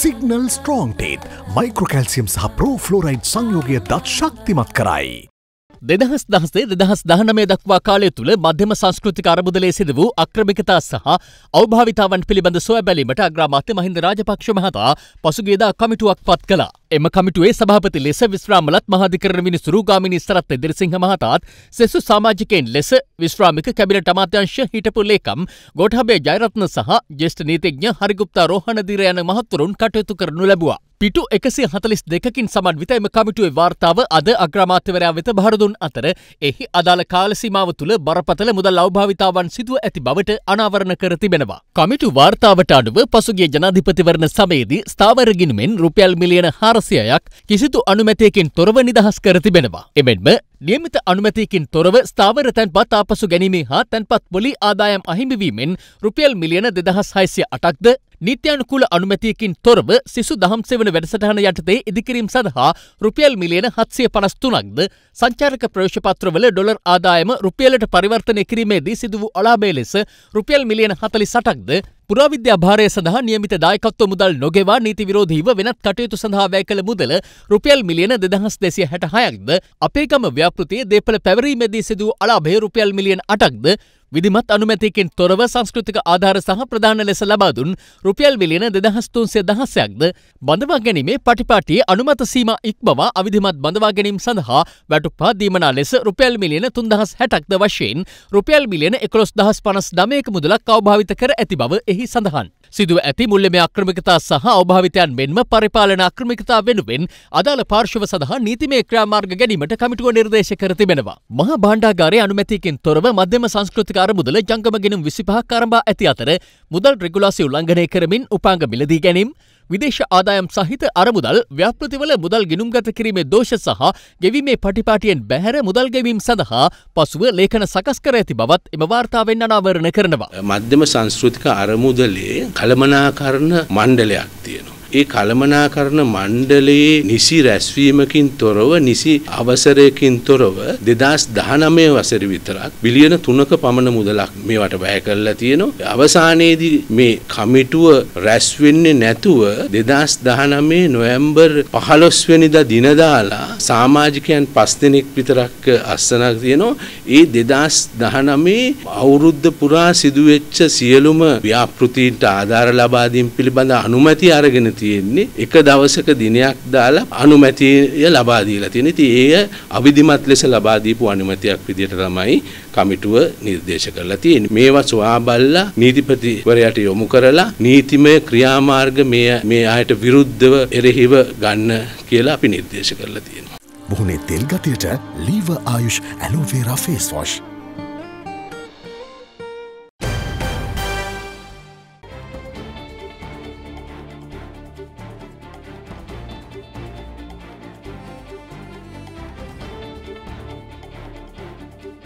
Signal ස්ට්‍රෝන්ටේත් මයික්‍රකල්සියම් සහ ප්‍රෝෆ්ලෝරයිඩ් සංයෝගය දත් ශක්තිමත් කරයි. දෙදහස් දහසේ දෙදහස් දහනමේ දක්වා කාලය තුළ මධ්‍යම සංස්කෘතික අරබුදලේ සිද වූ අක්‍රමිකතා සහ අවභාවිතාවන් පිළිබඳ සොය බැලීමට අග්‍රාමාත්‍ය මහින්ද රාජපක්ෂ මහතා පසුගේදා කමිටුවක් පත් කළා. එම කමිටුවේ සභාපති ලෙස විශ්‍රාමලත් මහාධිකරණ මිනිසුරු ගාමිණී සරත් එදිරිසිංහ මහතාත් සෙසු සමාජිකයන් ලෙස විශ්‍රාමික කැබිනට අමාත්‍යංශ හිටපු ලේකම් ගොටහබේ ජයරත්න සහ ජෙෂ්ඨ නීතිඥ හරිගුප්තා රෝහණදීර යන මහත්තුරුන් කටයුතු කරනු ලැබුවා. පිටු එකසිය හතලිස් දෙකින් සමන්විත එම කමිටුවේ වාර්තාව අද අග්‍රමාත්‍යවරයා වෙත බහරදුන් අතර එහි අදාළ කාලසීමාව තුළ බරපතල මුදල් අවභාවිතාවන් සිදුව ඇති බවට අනාවරණ කර තිබෙනවා. කමිටු වාර්තාවට අනුව පසුගේ ජනාධිපතිවරණ සමයේදී ස්ථාවරගිනුමෙන් රුපියල් මිලියන හාරසියයක් කිසිතු අනුමැතියකින් තොරව නිදහස් කර තිබෙනවා. එමෙන්ම නියමිත අනුමැතියකින් තොරව ස්ථාවර තැන්පත් ආපසු ගැනීමේ හා තැන්පත් පොලි ආදායම් අහිමිවීමෙන් රුපියල් මිලියන දෙදහස් හයිසිය අටක්ද නිත්‍යනුකූල අනුමැතියකින් තොරව සිසු දහම් සෙවන වැඩසටහන යටතේ ඉදිකිරීම් සඳහා රුපියල් මිලියන හත්සිය පනස්තුනක්ද සංචාරක ප්‍රවේශපත්‍රවල ඩොලර් ආදායම රුපියලට පරිවර්තනය කිරීමේදී සිදුවූ අලාභය ලෙස රුපියල් මිලියන හතලි සටක්ද පුරාවිද්‍යාභාරය සඳහා නියමිත දායකත්ව මුදල් නොගෙවා නීති විරෝධීව වෙනත් කටයුතු සඳහා වැය කළ මුදල රුපියල් මිලියන දෙදහස් දෙසිය හැට හයක්ද අපේගම ව්‍යාපෘතිය දේපල පැවරීමේදී සිදූ අලාභය රුපියල් මිලියන් අටක්ද විදිමත් අනුමැතිකින් තොරව සංස්කෘතික ආධාර සහ ප්‍රධාන ලෙස ලබාදුන් රුපියල් මිලියන දෙදහස්තුන්සේ දහසයක්ද බඳවා ගැනීමේ පටිපාටියේ අනුමත සීම ඉක්මවා අවිධිමත් බඳවා ගැනීම සඳහා වැටුපා දීමනා ලෙස රුපියල් මිලියන තුන්දහස් හැටක්ද වශයෙන් රුපියල් මිලියන එකොස් දහස් පනස් දමයක මුදලක් අවභාවිත කර ඇති බව එහි සඳහන්. සිදුව ඇති මුල්ලම අක්‍රමිකතා සහ අවභාවිතයන් මෙන්ම පරිපාලන අක්‍රමිකතා වෙනුවෙන් අදාළ පාර්ශව සඳහා නීතිමේ ක්‍රාමාර්ග ගැනීමට කමිටුව නිර්දේශ කර තිබෙනවා. මහා භාණ්ඩාගාරයේ අනුමැතියකින් තොරව මධ්‍යම සංස්කෘතික අරමුදල ජංගම ගිණුම් 25ක් ආරම්භ ඇති අතර මුදල් රෙගුලාසි උල්ලංඝනය කරමින් උපාංග මිලදී ගැනීම විදේශ ආදායම් සහිත අරමුදල් ව්‍යාපෘතිවල මුදල් ගිනුම්ගත කිරීමේ දෝෂ සහ ගෙවීමේ පටිපාටියෙන් බැහැර මුදල් ගෙවීම් සඳහා පසුව ලේඛන සකස් කර ඇති බවත් එම වාර්තාවෙන් අනාවරණ කරනවා. මධ්‍යම සංස්කෘතික අරමුදලේ කළමනාකරන මණ්ඩලයක් ඒ කළමනාකරණ මණ්ඩලයේ නිසි රැස්වීමකින් තොරව නිසි අවසරයකින් තොරව 2019 වසරේ විතරක් බිලියන 3ක පමණ මුදලක් මේවට වැය කරලා තියෙනවා. අවසානයේදී මේ කමිටුව රැස් වෙන්නේ නැතුව 2019 නොවැම්බර් 15 වෙනිදා දින දාලා සමාජිකයන් 5 දෙනෙක් විතරක් අස්සනක් තියෙනවා. ඒ 2019 අවුරුද්ද පුරා සිදුවෙච්ච සියලුම ව්‍යාපෘතීන්ට ආධාර ලබා දීම පිළිබඳ අනුමැතිය අරගෙන තියෙන්නේ එක දවසක දිනයක් දාලා අනුමැතිය ලබා දීලා තියෙන. ඉතින් ඒ අවිධිමත් ලෙස ලබා දීපු අනුමැතියක් විදිහට තමයි කමිටුව නිර්දේශ කරලා තියෙන්නේ. මේවා සොයාබල්ලා නීතිපතිවරයාට යොමු කරලා නීතිමය ක්‍රියාමාර්ග මේ මේ අයට විරුද්ධව එරෙහිව ගන්න කියලා අපි නිර්දේශ කරලා තියෙනවා. මුහුණේ තෙල් ගතියට ලීව ආයුෂ් ඇලෝවේරා ෆේස් වොෂ්